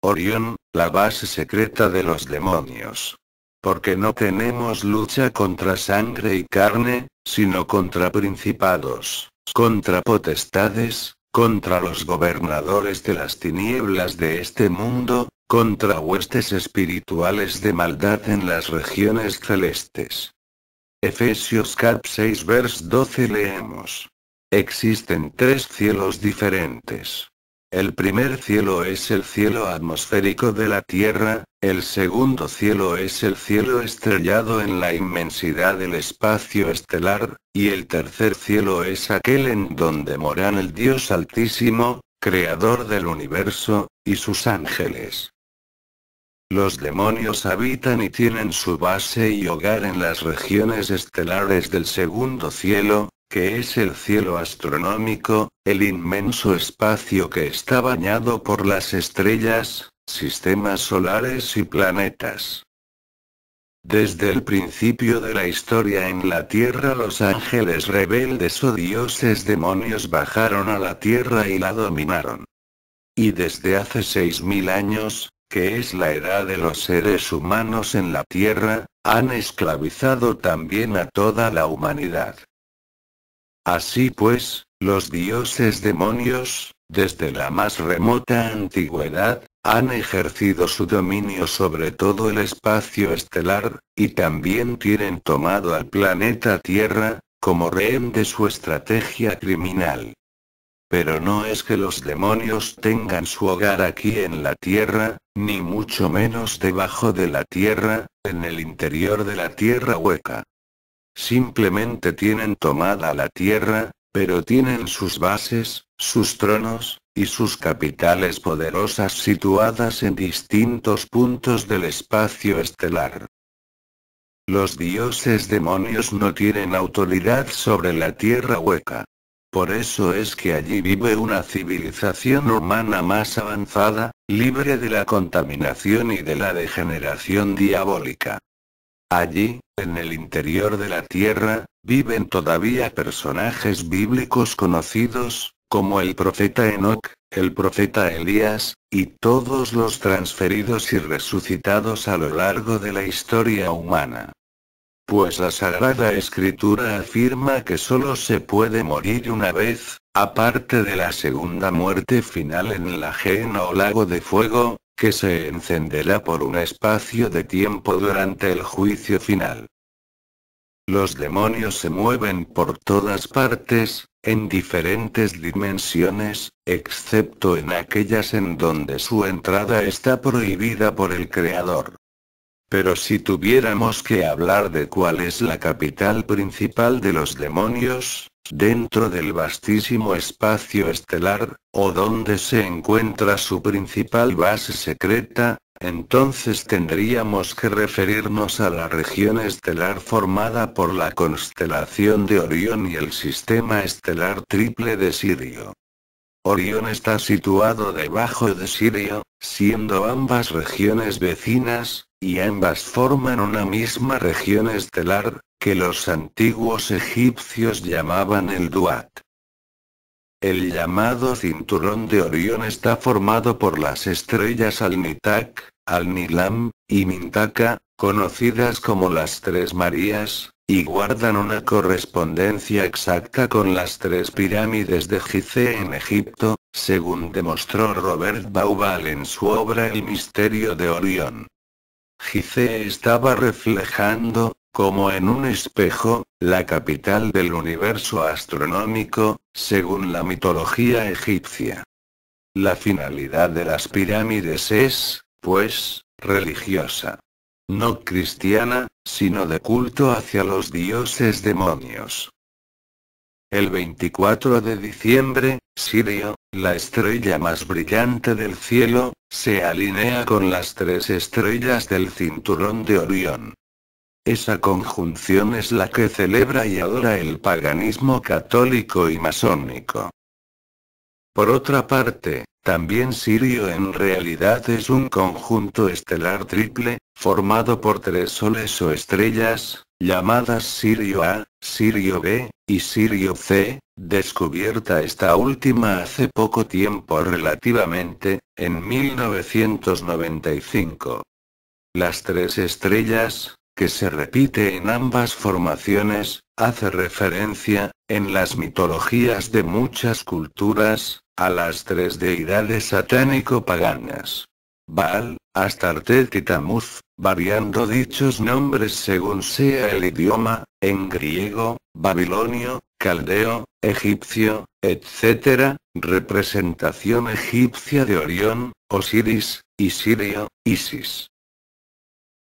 Orión, la base secreta de los demonios. Porque no tenemos lucha contra sangre y carne, sino contra principados, contra potestades, contra los gobernadores de las tinieblas de este mundo, contra huestes espirituales de maldad en las regiones celestes. Efesios cap 6 vers 12 leemos. Existen tres cielos diferentes. El primer cielo es el cielo atmosférico de la Tierra, el segundo cielo es el cielo estrellado en la inmensidad del espacio estelar, y el tercer cielo es aquel en donde moran el Dios Altísimo, Creador del universo, y sus ángeles. Los demonios habitan y tienen su base y hogar en las regiones estelares del segundo cielo, que es el cielo astronómico, el inmenso espacio que está bañado por las estrellas, sistemas solares y planetas. Desde el principio de la historia en la Tierra los ángeles rebeldes o dioses demonios bajaron a la Tierra y la dominaron. Y desde hace 6.000 años, que es la edad de los seres humanos en la Tierra, han esclavizado también a toda la humanidad. Así pues, los dioses demonios, desde la más remota antigüedad, han ejercido su dominio sobre todo el espacio estelar, y también tienen tomado al planeta Tierra, como rehén de su estrategia criminal. Pero no es que los demonios tengan su hogar aquí en la Tierra, ni mucho menos debajo de la Tierra, en el interior de la Tierra hueca. Simplemente tienen tomada la tierra, pero tienen sus bases, sus tronos, y sus capitales poderosas situadas en distintos puntos del espacio estelar. Los dioses demonios no tienen autoridad sobre la tierra hueca. Por eso es que allí vive una civilización humana más avanzada, libre de la contaminación y de la degeneración diabólica. Allí, en el interior de la tierra, viven todavía personajes bíblicos conocidos, como el profeta Enoch, el profeta Elías, y todos los transferidos y resucitados a lo largo de la historia humana. Pues la Sagrada Escritura afirma que solo se puede morir una vez, aparte de la segunda muerte final en la ajeno o lago de fuego, que se encenderá por un espacio de tiempo durante el juicio final. Los demonios se mueven por todas partes, en diferentes dimensiones, excepto en aquellas en donde su entrada está prohibida por el Creador. Pero si tuviéramos que hablar de cuál es la capital principal de los demonios, dentro del vastísimo espacio estelar, o donde se encuentra su principal base secreta, entonces tendríamos que referirnos a la región estelar formada por la constelación de Orión y el sistema estelar triple de Sirio. Orión está situado debajo de Sirio, siendo ambas regiones vecinas, y ambas forman una misma región estelar, que los antiguos egipcios llamaban el Duat. El llamado cinturón de Orión está formado por las estrellas Alnitak, Alnilam y Mintaka, conocidas como las Tres Marías, y guardan una correspondencia exacta con las tres pirámides de Gizeh en Egipto, según demostró Robert Baubal en su obra El misterio de Orión. Gizeh estaba reflejando, como en un espejo, la capital del universo astronómico, según la mitología egipcia. La finalidad de las pirámides es, pues, religiosa. No cristiana, sino de culto hacia los dioses demonios. El 24 de diciembre, Sirio, la estrella más brillante del cielo, se alinea con las tres estrellas del cinturón de Orión. Esa conjunción es la que celebra y adora el paganismo católico y masónico. Por otra parte, también Sirio en realidad es un conjunto estelar triple, formado por tres soles o estrellas, llamadas Sirio A, Sirio B, y Sirio C, descubierta esta última hace poco tiempo relativamente, en 1995. Las tres estrellas, que se repite en ambas formaciones, hace referencia, en las mitologías de muchas culturas, a las tres deidades satánico-paganas. Baal, Astarte y Tamuz, variando dichos nombres según sea el idioma, en griego, babilonio, caldeo, egipcio, etc., representación egipcia de Orión, Osiris, Isirio, Isis.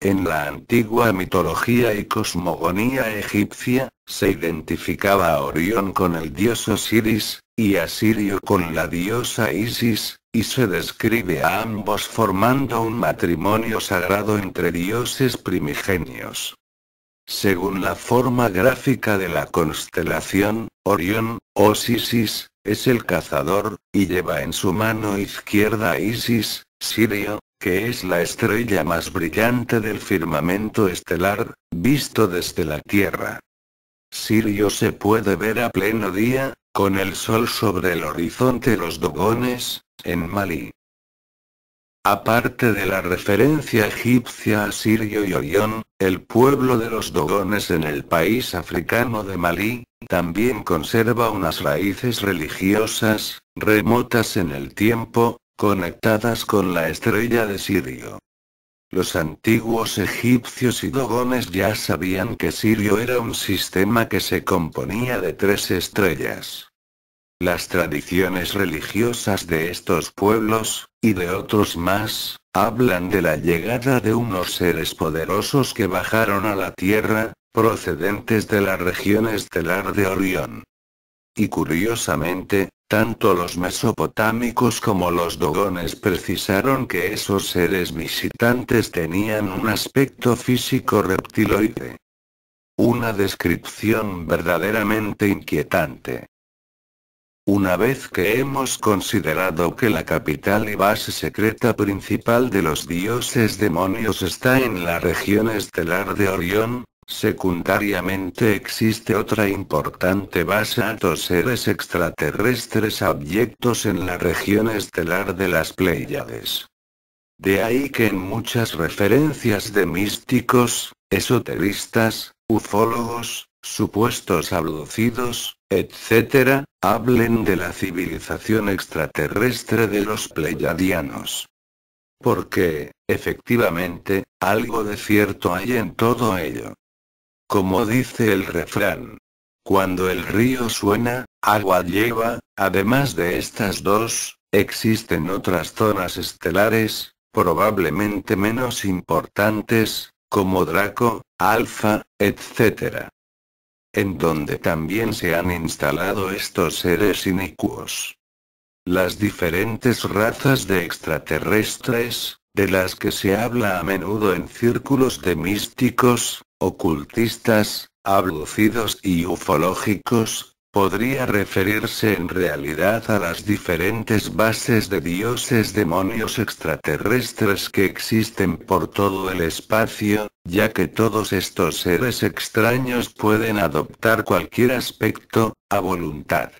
En la antigua mitología y cosmogonía egipcia, se identificaba a Orión con el dios Osiris, y a Sirio con la diosa Isis, y se describe a ambos formando un matrimonio sagrado entre dioses primigenios. Según la forma gráfica de la constelación, Orión, Osiris, es el cazador, y lleva en su mano izquierda a Isis, Sirio, que es la estrella más brillante del firmamento estelar, visto desde la Tierra. Sirio se puede ver a pleno día, con el sol sobre el horizonte Los Dogones, en Malí. Aparte de la referencia egipcia a Sirio y Orión, el pueblo de los Dogones en el país africano de Malí, también conserva unas raíces religiosas, remotas en el tiempo, conectadas con la estrella de Sirio. Los antiguos egipcios y dogones ya sabían que Sirio era un sistema que se componía de tres estrellas. Las tradiciones religiosas de estos pueblos, y de otros más, hablan de la llegada de unos seres poderosos que bajaron a la Tierra, procedentes de la región estelar de Orión. Y curiosamente, tanto los mesopotámicos como los dogones precisaron que esos seres visitantes tenían un aspecto físico reptiloide. Una descripción verdaderamente inquietante. Una vez que hemos considerado que la capital y base secreta principal de los dioses demonios está en la región estelar de Orión, Secundariamente existe otra importante base a seres extraterrestres abyectos en la región estelar de las Pléyades. De ahí que en muchas referencias de místicos, esoteristas, ufólogos, supuestos abducidos, etc., hablen de la civilización extraterrestre de los Plejadianos, Porque, efectivamente, algo de cierto hay en todo ello. Como dice el refrán. Cuando el río suena, agua lleva, además de estas dos, existen otras zonas estelares, probablemente menos importantes, como Draco, Alfa, etc. En donde también se han instalado estos seres inicuos. Las diferentes razas de extraterrestres, de las que se habla a menudo en círculos de místicos, ocultistas, abducidos y ufológicos, podría referirse en realidad a las diferentes bases de dioses demonios extraterrestres que existen por todo el espacio, ya que todos estos seres extraños pueden adoptar cualquier aspecto, a voluntad.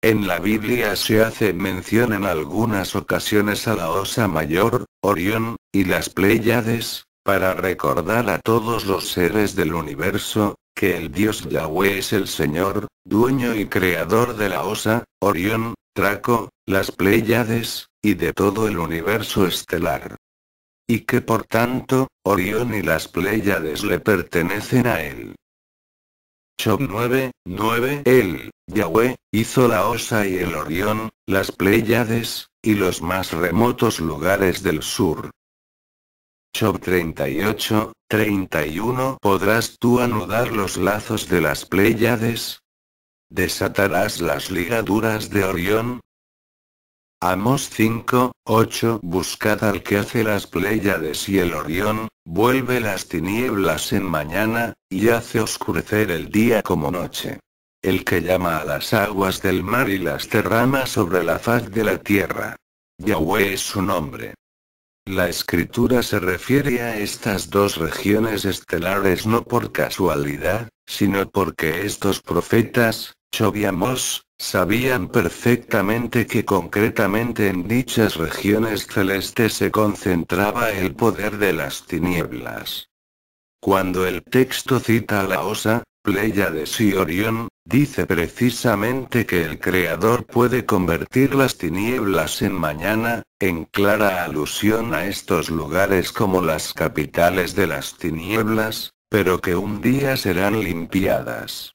En la Biblia se hace mención en algunas ocasiones a la Osa Mayor, Orión, y las Pléyades, para recordar a todos los seres del universo, que el dios Yahweh es el Señor, dueño y creador de la Osa, Orión, Traco, las Pléyades, y de todo el universo estelar. Y que por tanto, Orión y las Pléyades le pertenecen a él. Chop 9, 9 Él, Yahweh, hizo la Osa y el Orión, las Pléyades, y los más remotos lugares del sur, Job 38, 31 ¿Podrás tú anudar los lazos de las Pléyades? ¿Desatarás las ligaduras de Orión? Amos 5, 8 Buscad al que hace las Pléyades y el Orión, vuelve las tinieblas en mañana, y hace oscurecer el día como noche. El que llama a las aguas del mar y las derrama sobre la faz de la tierra. Yahweh es su nombre. La escritura se refiere a estas dos regiones estelares no por casualidad, sino porque estos profetas, Chobiamos, sabían perfectamente que concretamente en dichas regiones celestes se concentraba el poder de las tinieblas. Cuando el texto cita a la osa, de de Orión, dice precisamente que el Creador puede convertir las tinieblas en mañana, en clara alusión a estos lugares como las capitales de las tinieblas, pero que un día serán limpiadas.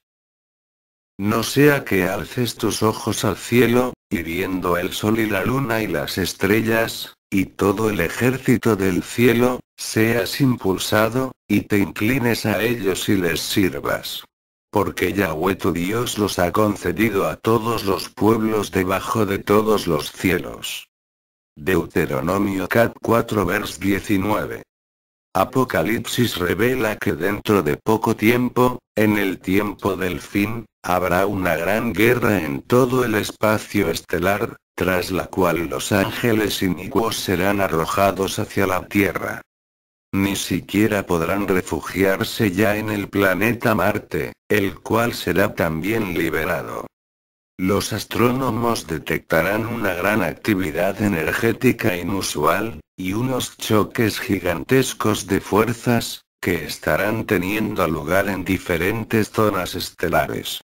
No sea que alces tus ojos al cielo, y viendo el sol y la luna y las estrellas, y todo el ejército del cielo, seas impulsado, y te inclines a ellos y les sirvas. Porque Yahweh tu Dios los ha concedido a todos los pueblos debajo de todos los cielos. Deuteronomio cap 4 vers 19. Apocalipsis revela que dentro de poco tiempo, en el tiempo del fin, Habrá una gran guerra en todo el espacio estelar, tras la cual los ángeles inicuos serán arrojados hacia la Tierra. Ni siquiera podrán refugiarse ya en el planeta Marte, el cual será también liberado. Los astrónomos detectarán una gran actividad energética inusual, y unos choques gigantescos de fuerzas, que estarán teniendo lugar en diferentes zonas estelares.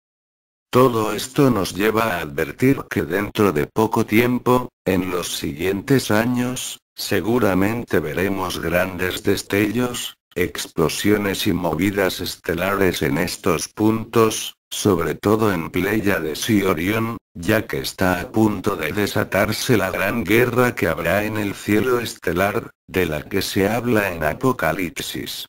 Todo esto nos lleva a advertir que dentro de poco tiempo, en los siguientes años, seguramente veremos grandes destellos, explosiones y movidas estelares en estos puntos, sobre todo en Pleiades de Orión, ya que está a punto de desatarse la gran guerra que habrá en el cielo estelar, de la que se habla en Apocalipsis.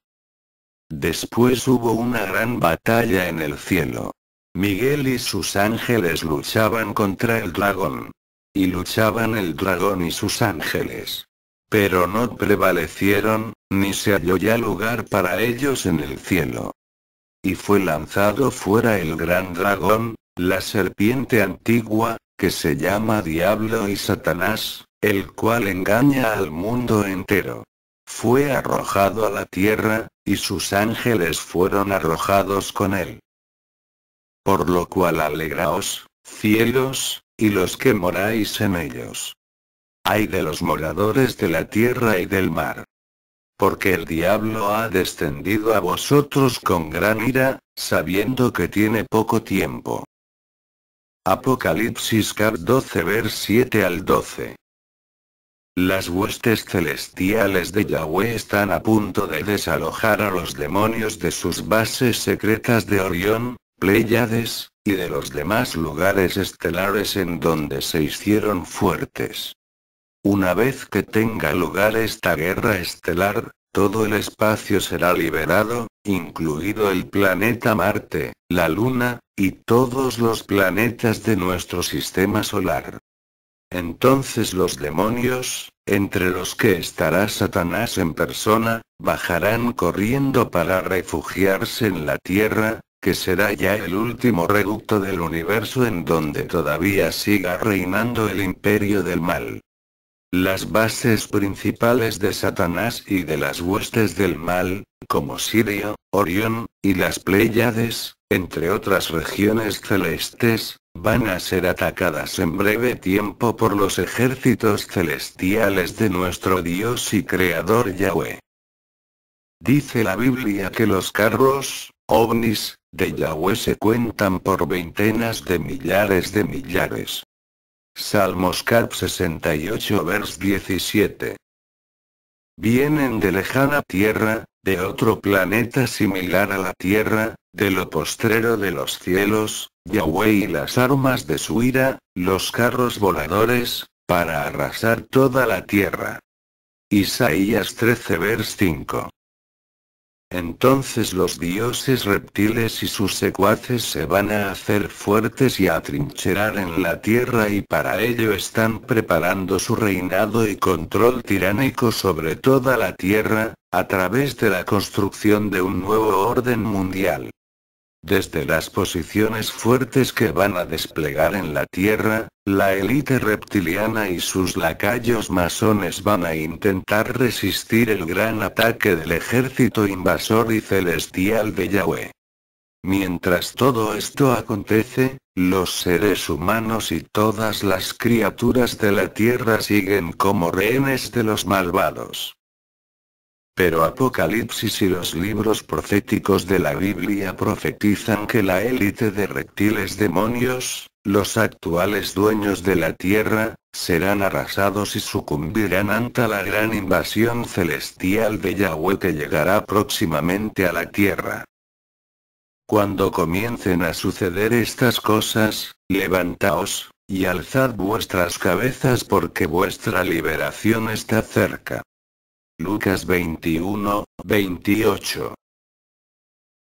Después hubo una gran batalla en el cielo. Miguel y sus ángeles luchaban contra el dragón. Y luchaban el dragón y sus ángeles. Pero no prevalecieron, ni se halló ya lugar para ellos en el cielo. Y fue lanzado fuera el gran dragón, la serpiente antigua, que se llama Diablo y Satanás, el cual engaña al mundo entero. Fue arrojado a la tierra, y sus ángeles fueron arrojados con él. Por lo cual alegraos, cielos, y los que moráis en ellos. Ay de los moradores de la tierra y del mar. Porque el diablo ha descendido a vosotros con gran ira, sabiendo que tiene poco tiempo. Apocalipsis cap 12 vers 7 al 12. Las huestes celestiales de Yahweh están a punto de desalojar a los demonios de sus bases secretas de Orión, Pleiades, y de los demás lugares estelares en donde se hicieron fuertes. Una vez que tenga lugar esta guerra estelar, todo el espacio será liberado, incluido el planeta Marte, la Luna, y todos los planetas de nuestro sistema solar. Entonces los demonios, entre los que estará Satanás en persona, bajarán corriendo para refugiarse en la Tierra, que será ya el último reducto del universo en donde todavía siga reinando el imperio del mal. Las bases principales de Satanás y de las huestes del mal, como Sirio, Orión, y las Pléyades, entre otras regiones celestes, van a ser atacadas en breve tiempo por los ejércitos celestiales de nuestro Dios y Creador Yahweh. Dice la Biblia que los carros, ovnis, de Yahweh se cuentan por veintenas de millares de millares. Salmos Cap 68 vers 17. Vienen de lejana tierra, de otro planeta similar a la tierra, de lo postrero de los cielos, Yahweh y las armas de su ira, los carros voladores, para arrasar toda la tierra. Isaías 13 vers 5. Entonces los dioses reptiles y sus secuaces se van a hacer fuertes y a atrincherar en la tierra y para ello están preparando su reinado y control tiránico sobre toda la tierra, a través de la construcción de un nuevo orden mundial. Desde las posiciones fuertes que van a desplegar en la Tierra, la élite reptiliana y sus lacayos masones van a intentar resistir el gran ataque del ejército invasor y celestial de Yahweh. Mientras todo esto acontece, los seres humanos y todas las criaturas de la Tierra siguen como rehenes de los malvados. Pero Apocalipsis y los libros proféticos de la Biblia profetizan que la élite de reptiles demonios, los actuales dueños de la tierra, serán arrasados y sucumbirán ante la gran invasión celestial de Yahweh que llegará próximamente a la tierra. Cuando comiencen a suceder estas cosas, levantaos, y alzad vuestras cabezas porque vuestra liberación está cerca. Lucas 21, 28.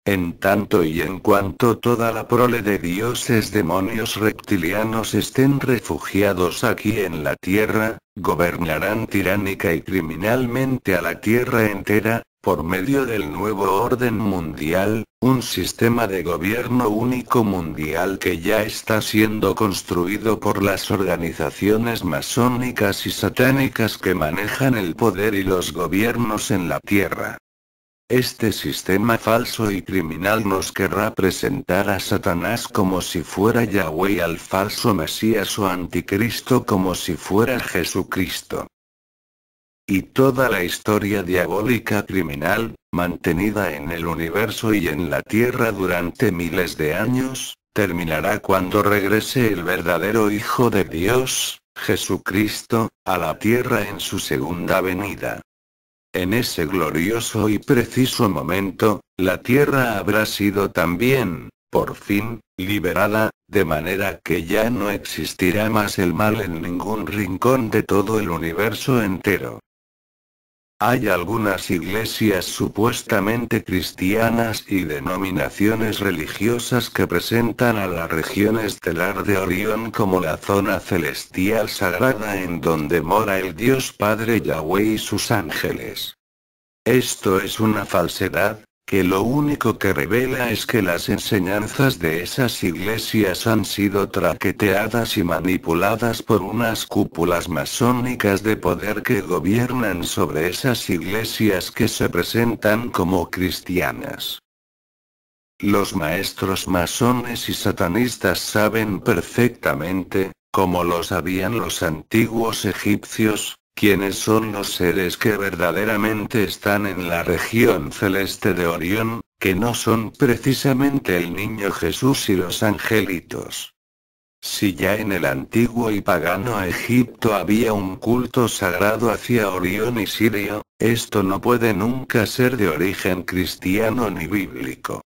En tanto y en cuanto toda la prole de dioses demonios reptilianos estén refugiados aquí en la tierra, gobernarán tiránica y criminalmente a la tierra entera, por medio del nuevo orden mundial, un sistema de gobierno único mundial que ya está siendo construido por las organizaciones masónicas y satánicas que manejan el poder y los gobiernos en la Tierra. Este sistema falso y criminal nos querrá presentar a Satanás como si fuera Yahweh, al falso Mesías o Anticristo como si fuera Jesucristo. Y toda la historia diabólica criminal, mantenida en el universo y en la Tierra durante miles de años, terminará cuando regrese el verdadero Hijo de Dios, Jesucristo, a la tierra en su segunda venida. En ese glorioso y preciso momento, la tierra habrá sido también, por fin, liberada, de manera que ya no existirá más el mal en ningún rincón de todo el universo entero. Hay algunas iglesias supuestamente cristianas y denominaciones religiosas que presentan a la región estelar de Orión como la zona celestial sagrada en donde mora el Dios Padre Yahweh y sus ángeles. Esto es una falsedad, que lo único que revela es que las enseñanzas de esas iglesias han sido traqueteadas y manipuladas por unas cúpulas masónicas de poder que gobiernan sobre esas iglesias que se presentan como cristianas. Los maestros masones y satanistas saben perfectamente, como lo sabían los antiguos egipcios, ¿Quiénes son los seres que verdaderamente están en la región celeste de Orión, que no son precisamente el niño Jesús y los angelitos? Si ya en el antiguo y pagano Egipto había un culto sagrado hacia Orión y Sirio, esto no puede nunca ser de origen cristiano ni bíblico.